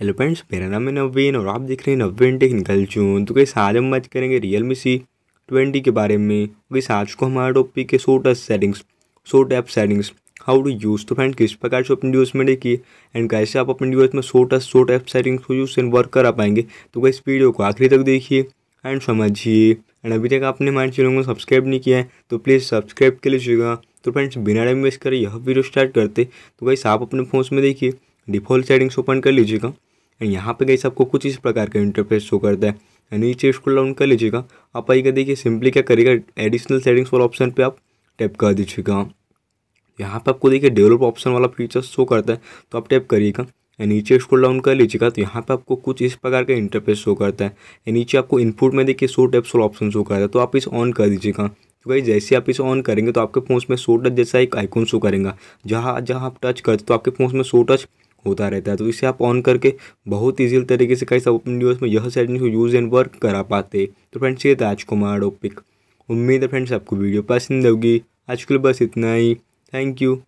hello friends मेरा नाम है नवीन और आप देख रहे हैं नवीन टेक्निकल चून तो कैसे आज हम बात करेंगे रियल मी सी ट्वेंटी के बारे में कैसे आज को हमारा टॉपिक है shot settings shot app settings how to use तो फ्रेंड किस प्रकार से अपने डिवाइस में देखिए एंड कैसे आप अपने डिवाइस में शोट शोट ऐप सेटिंग्स को यूज़ एंड वर्क करा पाएंगे तो कैसे वीडियो को आखिरी तक देखिए एंड समझिए एंड अभी तक आपने हमारे चैनल को सब्सक्राइब नहीं किया है तो प्लीज़ सब्सक्राइब कर लीजिएगा तो फ्रेंड्स बिना टाइम वेस्ट करें यह वीडियो स्टार्ट करते तो कैसे आप अपने फ़ोन में देखिए डिफ़ॉल्ट सेटिंग्स ओपन कर लीजिएगा यहाँ पे गई आपको कुछ इस प्रकार का इंटरफेस शो करता है नीचे स्क्रॉल डाउन कर लीजिएगा आप आइएगा देखिए सिंपली क्या करिएगा एडिशनल सेटिंग्स वाला ऑप्शन पे आप टैप कर दीजिएगा यहाँ पे आपको देखिए डेवलप ऑप्शन वाला फीचर शो करता है तो आप टैप करिएगा नीचे स्क्रॉल डाउन कर लीजिएगा तो यहाँ पे आपको कुछ इस प्रकार का इंटरफेस शो करता है नीचे आपको इनपुट में देखिए शो टैप्स वाला ऑप्शन शो करता है तो आप इस ऑन कर दीजिएगा तो भाई जैसे आप इसे ऑन करेंगे तो आपके फोन में शो टच जैसा एक आइकॉन शो करेगा जहाँ जहाँ आप टच करते तो आपके फोन में शो टच होता रहता है तो इसे आप ऑन करके बहुत ईजी तरीके से कई सब अपने डिवाइस में यह सेटिंग को यूज़ एंड वर्क करा पाते तो फ्रेंड्स ये था आज कुमार टॉपिक उम्मीद है फ्रेंड्स आपको वीडियो पसंद होगी आज के लिए बस इतना ही थैंक यू